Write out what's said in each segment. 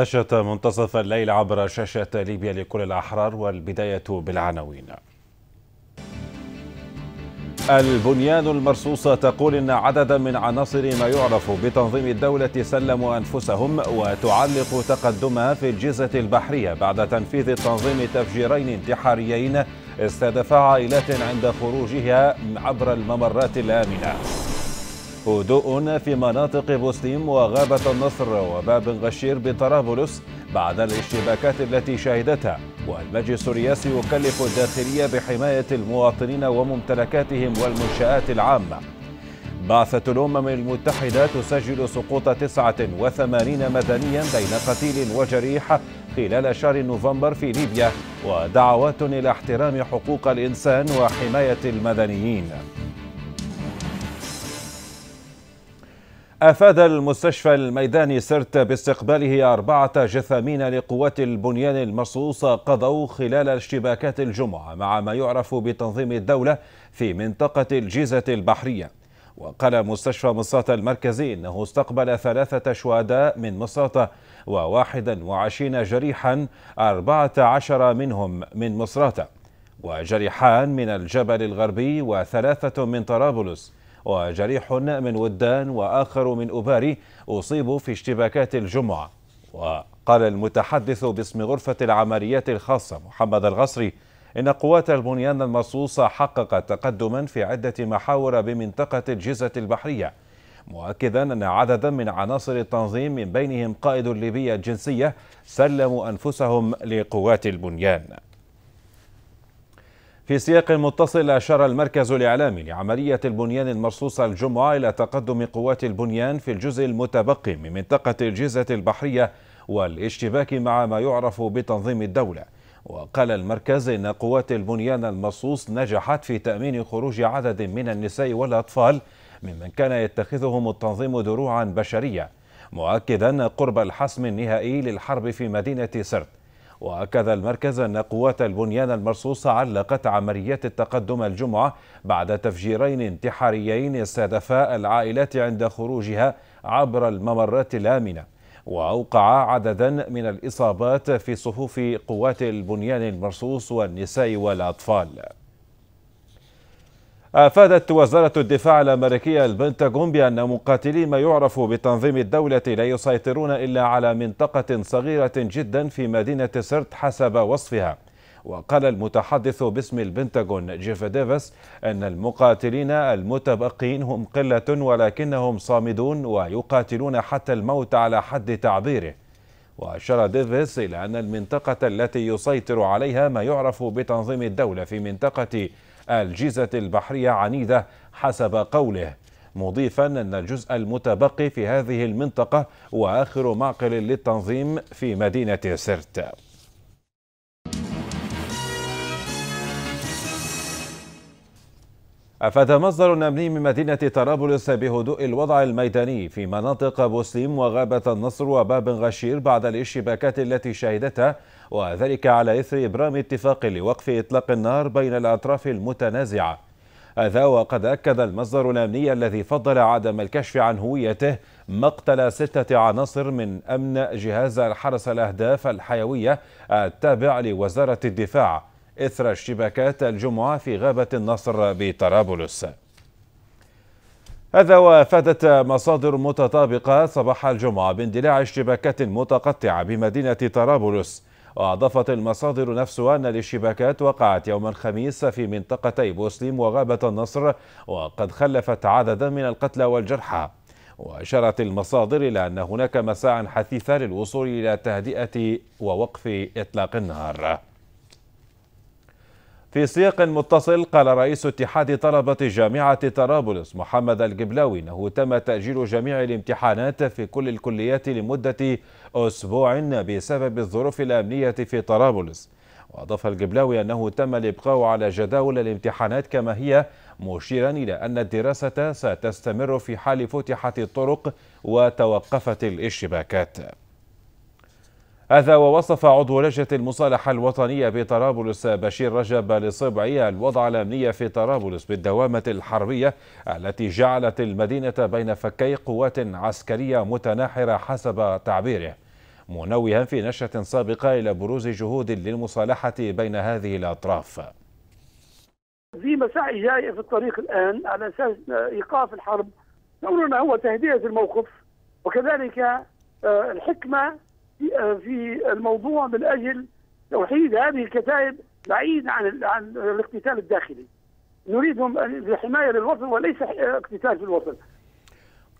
نشرة منتصف الليل عبر شاشة ليبيا لكل الأحرار والبداية بالعناوين البنيان المرصوصة تقول إن عددا من عناصر ما يعرف بتنظيم الدولة سلموا أنفسهم وتعلق تقدمها في الجيزة البحرية بعد تنفيذ التنظيم تفجيرين انتحاريين استهدفا عائلات عند خروجها عبر الممرات الآمنة هدوء في مناطق بوسليم وغابة النصر وباب غشير بطرابلس بعد الاشتباكات التي شهدتها والمجلس الرئاسي يكلف الداخلية بحماية المواطنين وممتلكاتهم والمنشآت العامة بعثة الأمم المتحدة تسجل سقوط 89 مدنيا بين قتيل وجريح خلال شهر نوفمبر في ليبيا ودعوات إلى احترام حقوق الإنسان وحماية المدنيين أفاد المستشفى الميداني سرت باستقباله أربعة جثامين لقوات البنيان المرصوص قضوا خلال اشتباكات الجمعة مع ما يعرف بتنظيم الدولة في منطقة الجيزة البحرية وقال مستشفى مصراتة المركزي إنه استقبل ثلاثة شهداء من مصراتة وواحدا وعشرين جريحا أربعة عشر منهم من مصراتة وجريحان من الجبل الغربي وثلاثة من طرابلس وجريح من ودان وآخر من أباري أصيبوا في اشتباكات الجمعة وقال المتحدث باسم غرفة العمليات الخاصة محمد الغصري إن قوات البنيان المرصوصة حققت تقدما في عدة محاور بمنطقة الجيزة البحرية مؤكدا أن عددا من عناصر التنظيم من بينهم قائد ليبي الجنسية سلموا أنفسهم لقوات البنيان في سياق متصل أشار المركز الإعلامي لعملية البنيان المرصوصة الجمعة إلى تقدم قوات البنيان في الجزء المتبقي من منطقة الجيزة البحرية والاشتباك مع ما يعرف بتنظيم الدولة وقال المركز إن قوات البنيان المرصوص نجحت في تأمين خروج عدد من النساء والأطفال ممن كان يتخذهم التنظيم دروعا بشرية مؤكدا قرب الحسم النهائي للحرب في مدينة سرت وأكد المركز أن قوات البنيان المرصوصة علقت عمليات التقدم الجمعة بعد تفجيرين انتحاريين استهدفا العائلات عند خروجها عبر الممرات الآمنة وأوقع عددا من الإصابات في صفوف قوات البنيان المرصوص والنساء والأطفال أفادت وزارة الدفاع الأمريكية البنتاغون بأن مقاتلي ما يعرف بتنظيم الدولة لا يسيطرون إلا على منطقة صغيرة جدا في مدينة سرت حسب وصفها وقال المتحدث باسم البنتاغون جيف ديفيس أن المقاتلين المتبقين هم قلة ولكنهم صامدون ويقاتلون حتى الموت على حد تعبيره وأشار ديفيس إلى أن المنطقة التي يسيطر عليها ما يعرف بتنظيم الدولة في منطقة الجيزة البحرية عنيدة حسب قوله مضيفا أن الجزء المتبقي في هذه المنطقة وآخر معقل للتنظيم في مدينة سرت أفاد مصدر أمني من مدينة طرابلس بهدوء الوضع الميداني في مناطق بوسليم وغابة النصر وباب غشير بعد الاشتباكات التي شهدتها وذلك على إثر إبرام اتفاق لوقف إطلاق النار بين الأطراف المتنازعة هذا وقد أكد المصدر الأمني الذي فضل عدم الكشف عن هويته مقتل ستة عناصر من أمن جهاز الحرس الأهداف الحيوية التابع لوزارة الدفاع إثر اشتباكات الجمعة في غابة النصر بطرابلس هذا وافادت مصادر متطابقة صباح الجمعة باندلاع اشتباكات متقطعة بمدينة طرابلس وأضافت المصادر نفسها أن الاشتباكات وقعت يوم الخميس في منطقتي بوسليم وغابة النصر وقد خلفت عددا من القتلى والجرحى وأشارت المصادر إلى أن هناك مساعي حثيثة للوصول إلى تهدئة ووقف إطلاق النار في سياق متصل قال رئيس اتحاد طلبة جامعة طرابلس محمد الجبلاوي أنه تم تأجيل جميع الامتحانات في كل الكليات لمدة أسبوع بسبب الظروف الأمنية في طرابلس وأضاف الجبلاوي أنه تم الإبقاء على جداول الامتحانات كما هي مشيرا إلى أن الدراسة ستستمر في حال فتحت الطرق وتوقفت الاشتباكات هذا ووصف عضو لجنة المصالحة الوطنية بطرابلس بشير رجب لصبعي الوضع الأمني في طرابلس بالدوامة الحربية التي جعلت المدينة بين فكي قوات عسكرية متناحرة حسب تعبيره منوها في نشرة سابقة إلى بروز جهود للمصالحة بين هذه الأطراف في مساعي جاية في الطريق الآن على أساس إيقاف الحرب دورنا هو تهدئة الموقف وكذلك آه، الحكمة آه، في الموضوع من اجل توحيد هذه الكتائب بعيد عن عن الاقتتال الداخلي نريدهم حمايه للوطن وليس اقتتال في الوطن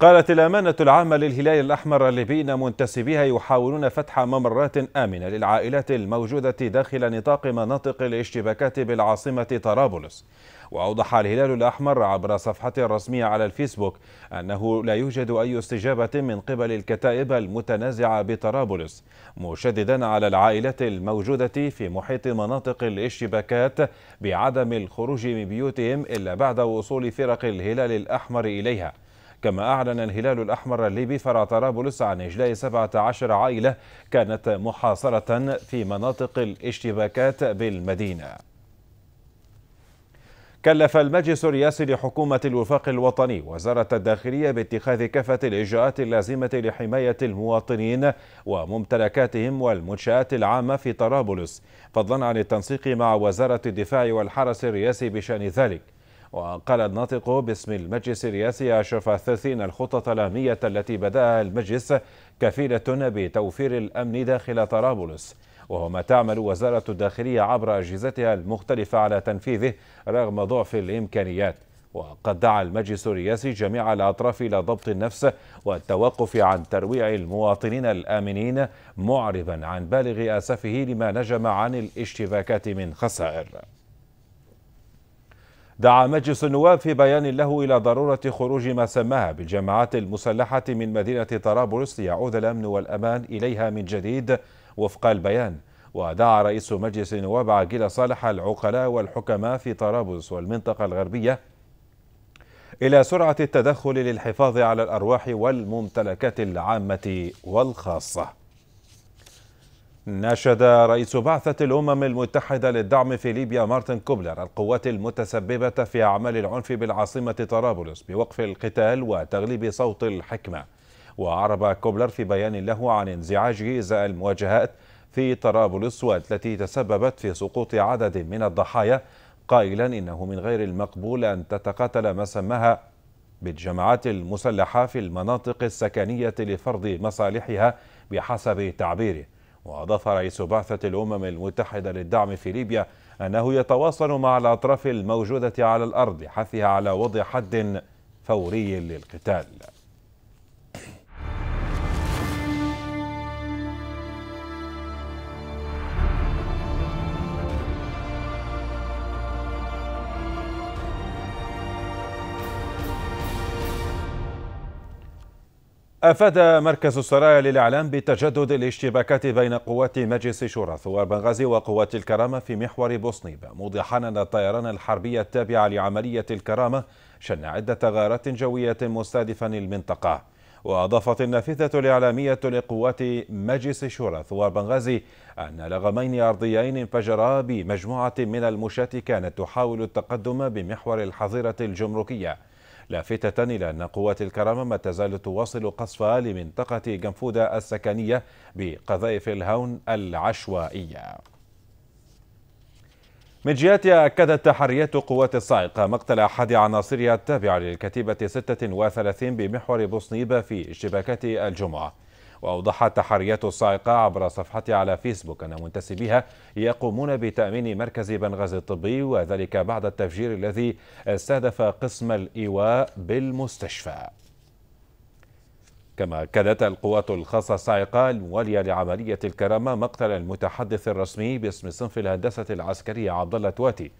قالت الأمانة العامة للهلال الأحمر الليبي أن منتسبيها يحاولون فتح ممرات آمنة للعائلات الموجودة داخل نطاق مناطق الاشتباكات بالعاصمة طرابلس وأوضح الهلال الأحمر عبر صفحته الرسمية على الفيسبوك أنه لا يوجد أي استجابة من قبل الكتائب المتنازعة بطرابلس مشددا على العائلات الموجودة في محيط مناطق الاشتباكات بعدم الخروج من بيوتهم إلا بعد وصول فرق الهلال الأحمر إليها كما أعلن الهلال الأحمر الليبي فرع طرابلس عن إجلاء 17 عائلة كانت محاصرة في مناطق الاشتباكات بالمدينة كلف المجلس الرئاسي لحكومة الوفاق الوطني وزارة الداخلية باتخاذ كافة الإجراءات اللازمة لحماية المواطنين وممتلكاتهم والمنشآت العامة في طرابلس فضلا عن التنسيق مع وزارة الدفاع والحرس الرئاسي بشأن ذلك وقال الناطق باسم المجلس الرئاسي أشرف الثلاثين الخطط الأهمية التي بدأها المجلس كفيلة بتوفير الأمن داخل طرابلس وهو ما تعمل وزارة الداخلية عبر أجهزتها المختلفة على تنفيذه رغم ضعف الإمكانيات وقد دعا المجلس الرئاسي جميع الأطراف إلى ضبط النفس والتوقف عن ترويع المواطنين الآمنين معربا عن بالغ أسفه لما نجم عن الاشتباكات من خسائر دعا مجلس النواب في بيان له إلى ضرورة خروج ما سماها بالجماعات المسلحة من مدينة طرابلس ليعود الأمن والأمان إليها من جديد وفق البيان ودعا رئيس مجلس النواب عاجل صالح العقلاء والحكماء في طرابلس والمنطقة الغربية إلى سرعة التدخل للحفاظ على الأرواح والممتلكات العامة والخاصة ناشد رئيس بعثة الأمم المتحدة للدعم في ليبيا مارتن كوبلر القوات المتسببة في أعمال العنف بالعاصمة طرابلس بوقف القتال وتغليب صوت الحكمة وأعرب كوبلر في بيان له عن انزعاجه إزاء المواجهات في طرابلس والتي تسببت في سقوط عدد من الضحايا قائلا إنه من غير المقبول أن تتقاتل ما سماها بالجماعات المسلحة في المناطق السكنية لفرض مصالحها بحسب تعبيره وأضاف رئيس بعثة الأمم المتحدة للدعم في ليبيا أنه يتواصل مع الأطراف الموجودة على الأرض لحثها على وضع حد فوري للقتال أفاد مركز السرايا للإعلام بتجدد الاشتباكات بين قوات مجلس شورى ثوار بنغازي وقوات الكرامة في محور بوسنيب موضحا أن الطيران الحربي التابع لعملية الكرامة شن عدة غارات جوية مستهدفا المنطقة وأضافت النافذة الإعلامية لقوات مجلس شورى ثوار بنغازي أن لغمين أرضيين انفجرا بمجموعة من المشاة كانت تحاول التقدم بمحور الحظيرة الجمركية لافتة إلى أن قوات الكرامة ما تزال تواصل قصفها لمنطقة جنفودة السكنية بقذائف الهون العشوائية من جهتها أكدت تحريات قوات الصاعقة مقتل أحد عناصرها التابعة للكتيبة 36 بمحور بوسنيبة في اشتباكات الجمعة وأوضحت تحريات الصاعقة عبر صفحتها على فيسبوك أن منتسبيها يقومون بتأمين مركز بنغازي الطبي وذلك بعد التفجير الذي استهدف قسم الإيواء بالمستشفى كما أكدت القوات الخاصة الصاعقة الموالية لعملية الكرامة مقتل المتحدث الرسمي باسم صنف الهندسة العسكرية عبد الله تواتي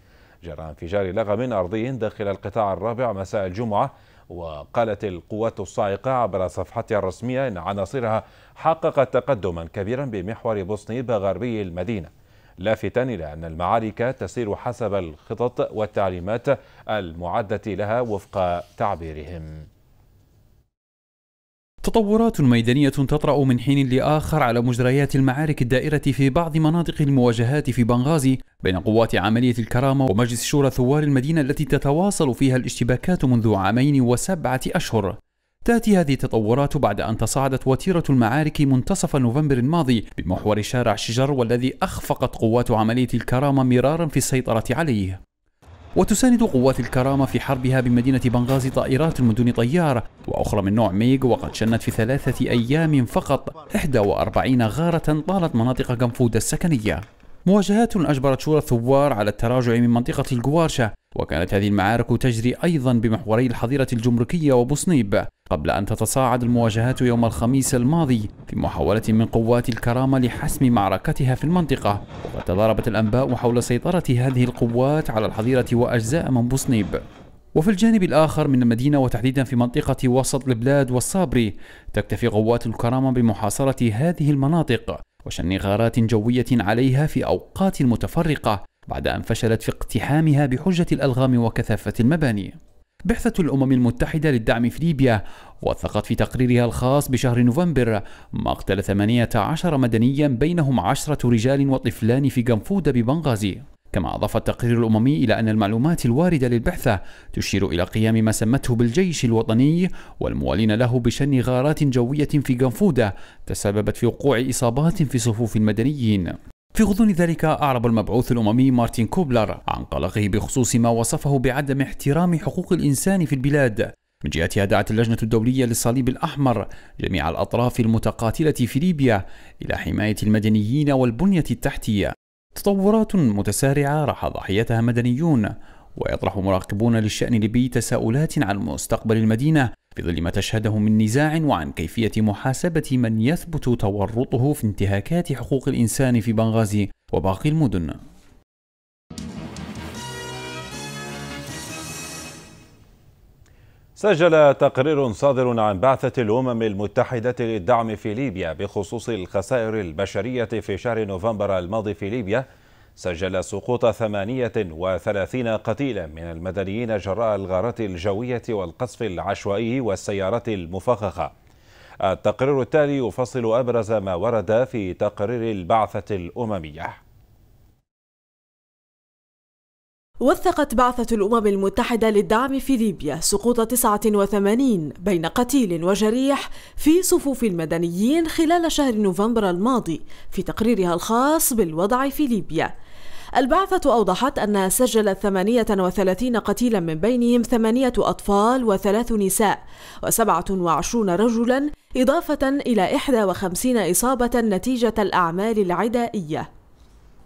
جرى انفجار لغم أرضي داخل القطاع الرابع مساء الجمعة وقالت القوات الصاعقة عبر صفحتها الرسمية إن عناصرها حققت تقدما كبيرا بمحور بوسنيب غربي المدينة لافتا إلى أن المعارك تسير حسب الخطط والتعليمات المعدة لها وفق تعبيرهم تطورات ميدانية تطرأ من حين لآخر على مجريات المعارك الدائرة في بعض مناطق المواجهات في بنغازي بين قوات عملية الكرامة ومجلس شورى ثوار المدينة التي تتواصل فيها الاشتباكات منذ عامين وسبعة أشهر تأتي هذه التطورات بعد أن تصاعدت وتيرة المعارك منتصف نوفمبر الماضي بمحور شارع شجر والذي أخفقت قوات عملية الكرامة مرارا في السيطرة عليه وتساند قوات الكرامة في حربها بمدينة بنغازي طائرات من دون طيار وأخرى من نوع ميغ وقد شنت في ثلاثة أيام فقط 41 غارة طالت مناطق قنفود السكنية مواجهات أجبرت شورى الثوار على التراجع من منطقة الجوارشة وكانت هذه المعارك تجري أيضا بمحوري الحظيرة الجمركية وبوسنيب قبل أن تتصاعد المواجهات يوم الخميس الماضي في محاولة من قوات الكرامة لحسم معركتها في المنطقة وقد تضاربت الأنباء حول سيطرة هذه القوات على الحظيرة وأجزاء من بوسنيب وفي الجانب الآخر من المدينة وتحديدا في منطقة وسط البلاد والصابري تكتفي قوات الكرامة بمحاصرة هذه المناطق وشن غارات جوية عليها في أوقات متفرقة بعد أن فشلت في اقتحامها بحجة الألغام وكثافة المباني. بعثة الأمم المتحدة للدعم في ليبيا وثقت في تقريرها الخاص بشهر نوفمبر مقتل 18 مدنيا بينهم 10 رجال وطفلان في جنفودة ببنغازي كما أضاف التقرير الأممي إلى أن المعلومات الواردة للبعثة تشير إلى قيام ما سمته بالجيش الوطني والموالين له بشن غارات جوية في غنفودة تسببت في وقوع إصابات في صفوف المدنيين في غضون ذلك أعرب المبعوث الأممي مارتن كوبلر عن قلقه بخصوص ما وصفه بعدم احترام حقوق الإنسان في البلاد من جهتها دعت اللجنة الدولية للصليب الأحمر جميع الأطراف المتقاتلة في ليبيا إلى حماية المدنيين والبنية التحتية تطورات متسارعة راح ضحيتها مدنيون ويطرح مراقبون للشأن الليبي تساؤلات عن مستقبل المدينة في ظل ما تشهده من نزاع وعن كيفية محاسبة من يثبت تورطه في انتهاكات حقوق الإنسان في بنغازي وباقي المدن سجل تقرير صادر عن بعثة الأمم المتحدة للدعم في ليبيا بخصوص الخسائر البشرية في شهر نوفمبر الماضي في ليبيا سجل سقوط 38 قتيلا من المدنيين جراء الغارات الجوية والقصف العشوائي والسيارات المفخخة التقرير التالي يفصل أبرز ما ورد في تقرير البعثة الأممية وثقت بعثة الأمم المتحدة للدعم في ليبيا سقوط 89 بين قتيل وجريح في صفوف المدنيين خلال شهر نوفمبر الماضي في تقريرها الخاص بالوضع في ليبيا البعثة أوضحت أنها سجلت 38 قتيلا من بينهم ثمانية أطفال وثلاث نساء و27 رجلا إضافة إلى 51 إصابة نتيجة الأعمال العدائية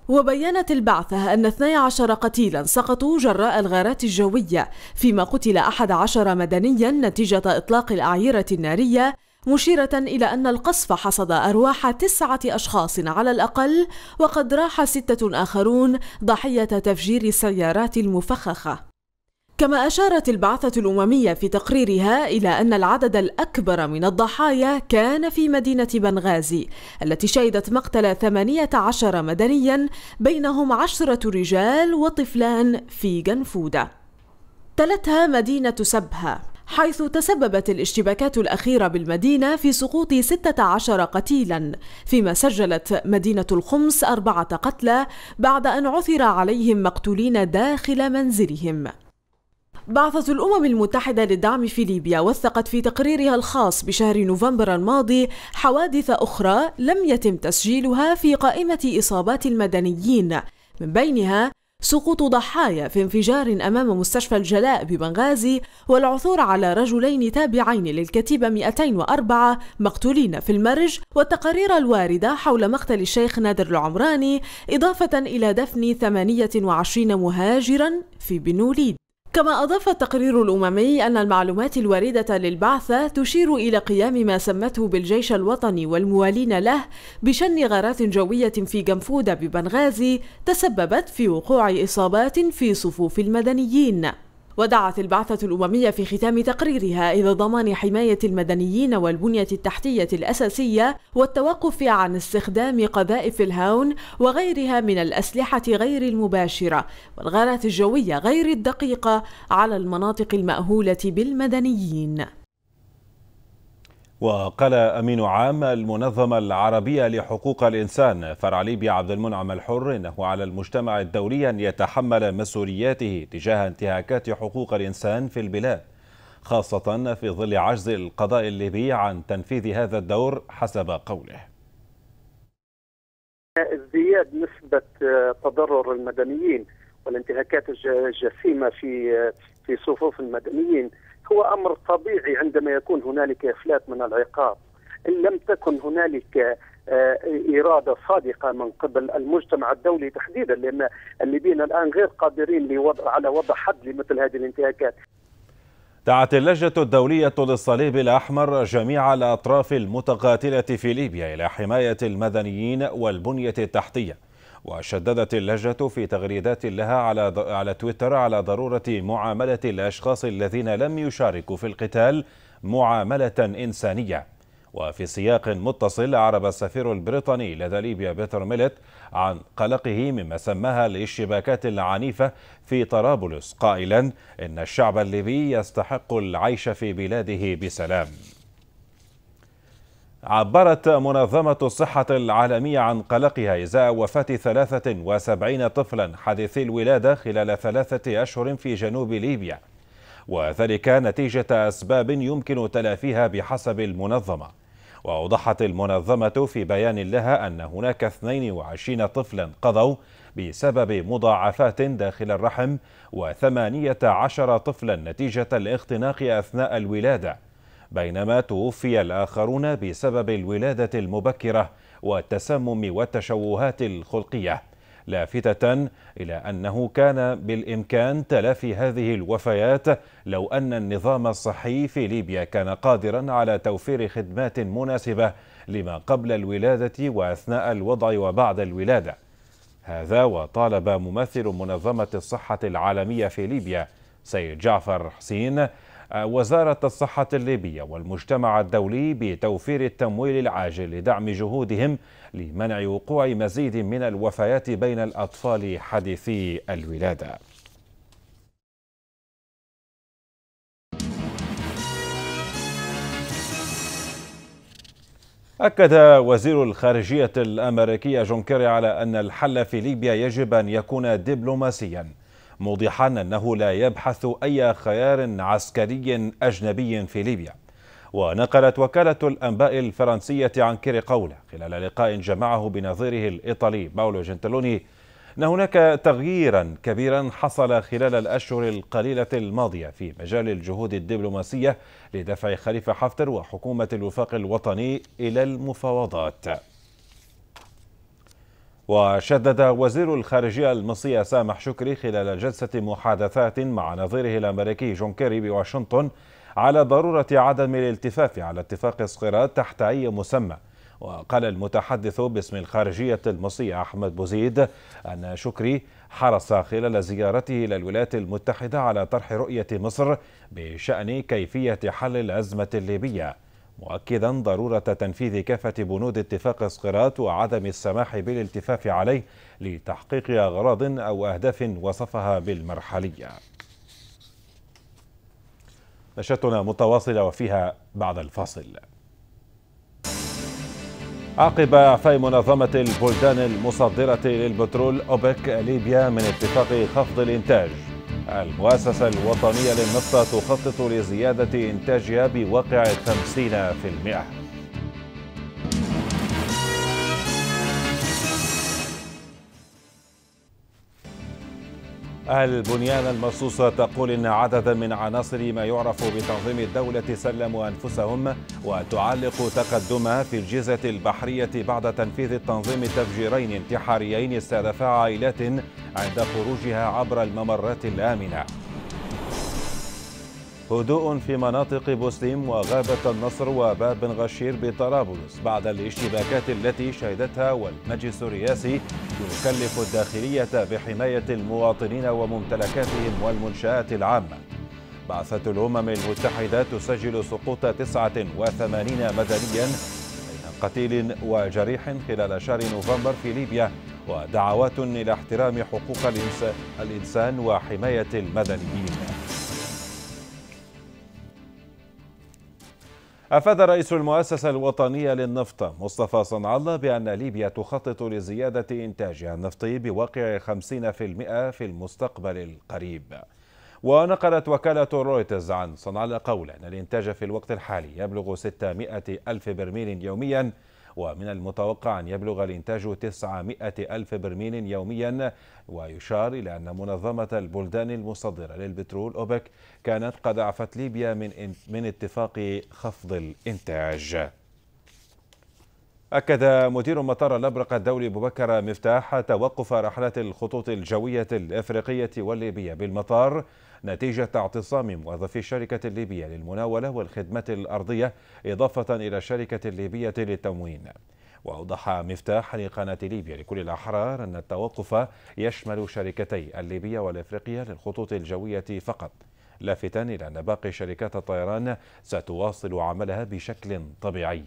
وبينت البعثة أن 12 قتيلا سقطوا جراء الغارات الجوية فيما قتل 11 مدنيا نتيجة إطلاق الأعيرة النارية مشيرة إلى أن القصف حصد أرواح تسعة أشخاص على الأقل وقد راح ستة آخرون ضحية تفجير السيارات المفخخة كما أشارت البعثة الأممية في تقريرها إلى أن العدد الأكبر من الضحايا كان في مدينة بنغازي التي شهدت مقتل 18 مدنيا بينهم عشرة رجال وطفلان في جنفودة تلتها مدينة سبها حيث تسببت الاشتباكات الأخيرة بالمدينة في سقوط 16 قتيلا فيما سجلت مدينة الخمس أربعة قتلى بعد أن عثر عليهم مقتولين داخل منزلهم بعثة الأمم المتحدة للدعم في ليبيا وثقت في تقريرها الخاص بشهر نوفمبر الماضي حوادث أخرى لم يتم تسجيلها في قائمة إصابات المدنيين من بينها سقوط ضحايا في انفجار أمام مستشفى الجلاء ببنغازي والعثور على رجلين تابعين للكتيبة 204 مقتولين في المرج والتقارير الواردة حول مقتل الشيخ نادر العمراني إضافة إلى دفن 28 مهاجرا في بنوليد كما أضاف التقرير الأممي أن المعلومات الواردة للبعثة تشير إلى قيام ما سمته بالجيش الوطني والموالين له بشن غارات جوية في جنفودة ببنغازي تسببت في وقوع إصابات في صفوف المدنيين ودعت البعثة الأممية في ختام تقريرها إلى ضمان حماية المدنيين والبنية التحتية الأساسية والتوقف عن استخدام قذائف الهاون وغيرها من الأسلحة غير المباشرة والغارات الجوية غير الدقيقة على المناطق المأهولة بالمدنيين وقال أمين عام المنظمة العربية لحقوق الإنسان فرع ليبيا عبد المنعم الحر إنه على المجتمع الدولي أن يتحمل مسؤولياته تجاه انتهاكات حقوق الإنسان في البلاد خاصة في ظل عجز القضاء الليبي عن تنفيذ هذا الدور حسب قوله ازدياد نسبة تضرر المدنيين والانتهاكات الجسيمة في في صفوف المدنيين هو امر طبيعي عندما يكون هنالك افلات من العقاب ان لم تكن هنالك آه، اراده صادقه من قبل المجتمع الدولي تحديدا لان الليبيين الان غير قادرين لوضع على وضع حد لمثل هذه الانتهاكات. دعت اللجنة الدولية للصليب الأحمر جميع الأطراف المتقاتلة في ليبيا إلى حماية المدنيين والبنية التحتية وشددت اللجنة في تغريدات لها على على تويتر على ضرورة معاملة الأشخاص الذين لم يشاركوا في القتال معاملة إنسانية وفي سياق متصل أعرب السفير البريطاني لدى ليبيا بيتر ميلت عن قلقه مما سماها الاشتباكات العنيفة في طرابلس قائلا إن الشعب الليبي يستحق العيش في بلاده بسلام عبرت منظمة الصحة العالمية عن قلقها إزاء وفاة 73 طفلا حديثي الولادة خلال ثلاثة أشهر في جنوب ليبيا وذلك نتيجة أسباب يمكن تلافيها بحسب المنظمة وأوضحت المنظمة في بيان لها أن هناك 22 طفلا قضوا بسبب مضاعفات داخل الرحم و18 طفلا نتيجة الاختناق أثناء الولادة بينما توفي الآخرون بسبب الولادة المبكرة والتسمم والتشوهات الخلقية لافتة إلى أنه كان بالإمكان تلافي هذه الوفيات لو أن النظام الصحي في ليبيا كان قادرا على توفير خدمات مناسبة لما قبل الولادة وأثناء الوضع وبعد الولادة هذا وطالب ممثل منظمة الصحة العالمية في ليبيا سيد جعفر حسين وزارة الصحة الليبية والمجتمع الدولي بتوفير التمويل العاجل لدعم جهودهم لمنع وقوع مزيد من الوفيات بين الأطفال حديثي الولادة أكد وزير الخارجية الأمريكية جون كيري على أن الحل في ليبيا يجب أن يكون دبلوماسياً موضحا أنه لا يبحث أي خيار عسكري أجنبي في ليبيا ونقلت وكالة الأنباء الفرنسية عن كيري قوله خلال لقاء جمعه بنظيره الإيطالي باولو جنتلوني أن هناك تغييرا كبيرا حصل خلال الأشهر القليلة الماضية في مجال الجهود الدبلوماسية لدفع خليفة حفتر وحكومة الوفاق الوطني إلى المفاوضات وشدد وزير الخارجية المصري سامح شكري خلال جلسة محادثات مع نظيره الأمريكي جون كيري بواشنطن على ضرورة عدم الالتفاف على اتفاق صغيرات تحت أي مسمى وقال المتحدث باسم الخارجية المصرية أحمد بوزيد أن شكري حرص خلال زيارته إلى الولايات المتحدة على طرح رؤية مصر بشأن كيفية حل الأزمة الليبية مؤكدا ضرورة تنفيذ كافة بنود اتفاق اسقراط وعدم السماح بالالتفاف عليه لتحقيق أغراض أو أهداف وصفها بالمرحلية نشاتنا متواصلة وفيها بعد الفاصل عقب إعفاء منظمة البلدان المصدرة للبترول أوبك ليبيا من اتفاق خفض الإنتاج المؤسسة الوطنية للنفط تخطط لزيادة إنتاجها بواقع 50% البنيان المرصوصة تقول إن عددا من عناصر ما يعرف بتنظيم الدولة سلموا أنفسهم وتعلق تقدمها في الجيزة البحرية بعد تنفيذ التنظيم تفجيرين انتحاريين استهدفا عائلات عند خروجها عبر الممرات الآمنة هدوء في مناطق بوسليم وغابة النصر وباب غشير بطرابلس بعد الاشتباكات التي شهدتها والمجلس الرئاسي يكلف الداخلية بحماية المواطنين وممتلكاتهم والمنشآت العامة بعثة الأمم المتحدة تسجل سقوط 89 مدنيا بين قتيل وجريح خلال شهر نوفمبر في ليبيا ودعوات إلى احترام حقوق الإنسان وحماية المدنيين أفاد رئيس المؤسسة الوطنية للنفط مصطفى صنع الله بأن ليبيا تخطط لزيادة إنتاجها النفطي بواقع 50% في المستقبل القريب ونقلت وكالة رويترز عن صنع الله قولا أن الإنتاج في الوقت الحالي يبلغ 600 ألف برميل يوميا ومن المتوقع أن يبلغ الإنتاج 900 ألف برميل يوميا ويشار إلى أن منظمة البلدان المصدرة للبترول أوبك كانت قد أعفت ليبيا من, من اتفاق خفض الإنتاج أكد مدير مطار الأبرق الدولي بكر مفتاح توقف رحلات الخطوط الجوية الإفريقية والليبية بالمطار نتيجة اعتصام موظفي الشركة الليبية للمناولة والخدمات الأرضية إضافة إلى الشركة الليبية للتموين وأوضح مفتاح لقناة ليبيا لكل الأحرار أن التوقف يشمل شركتي الليبية والإفريقية للخطوط الجوية فقط لافتا إلى أن باقي شركات الطيران ستواصل عملها بشكل طبيعي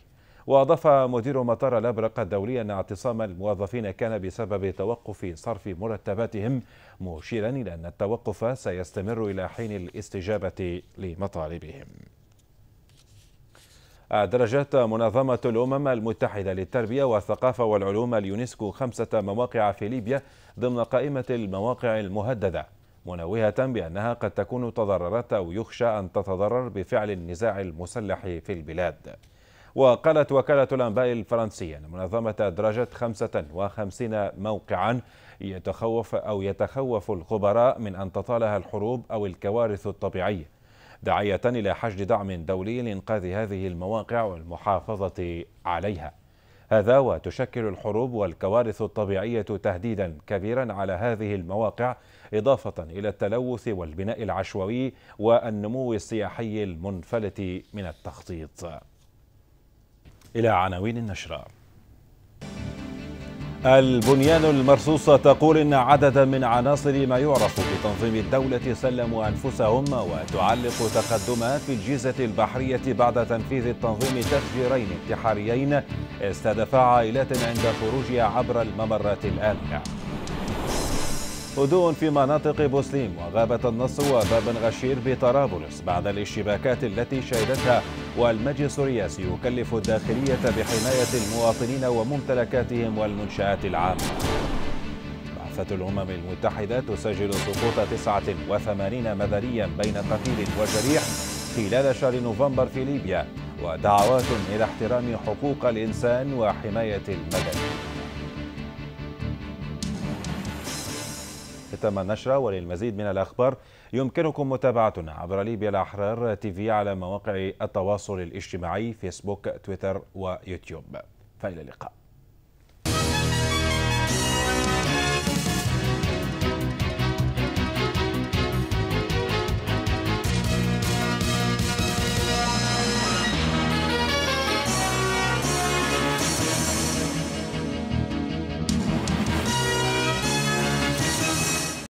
وأضاف مدير مطار الأبرق الدولي أن اعتصام الموظفين كان بسبب توقف صرف مرتباتهم مشيرا إلى أن التوقف سيستمر إلى حين الاستجابة لمطالبهم أدرجت منظمة الأمم المتحدة للتربية والثقافة والعلوم اليونسكو خمسة مواقع في ليبيا ضمن قائمة المواقع المهددة منوهة بأنها قد تكون تضررت أو يخشى أن تتضرر بفعل النزاع المسلح في البلاد وقالت وكالة الأنباء الفرنسية أن منظمة أدرجت 55 موقعا يتخوف أو يتخوف الخبراء من أن تطالها الحروب أو الكوارث الطبيعية داعية إلى حشد دعم دولي لإنقاذ هذه المواقع والمحافظة عليها هذا وتشكل الحروب والكوارث الطبيعية تهديدا كبيرا على هذه المواقع إضافة إلى التلوث والبناء العشوائي والنمو السياحي المنفلت من التخطيط إلى عناوين النشرة البنيان المرصوصة تقول إن عددا من عناصر ما يعرف بتنظيم الدولة سلموا أنفسهم وتعلق تقدمات في الجيزة البحرية بعد تنفيذ التنظيم تفجيرين انتحاريين استهدفا عائلات عند خروجها عبر الممرات الآمنة هدوء في مناطق بوسليم وغابة النصر وباب غشير بطرابلس بعد الاشتباكات التي شهدتها والمجلس الرئاسي يكلف الداخلية بحماية المواطنين وممتلكاتهم والمنشآت العامة بعثة الأمم المتحدة تسجل سقوط 89 مدنيا بين قتيل وجريح خلال شهر نوفمبر في ليبيا ودعوات إلى احترام حقوق الإنسان وحماية المدنيين ختام النشرة وللمزيد من الأخبار يمكنكم متابعتنا عبر ليبيا الأحرار تيفي على مواقع التواصل الاجتماعي فيسبوك تويتر ويوتيوب فإلى اللقاء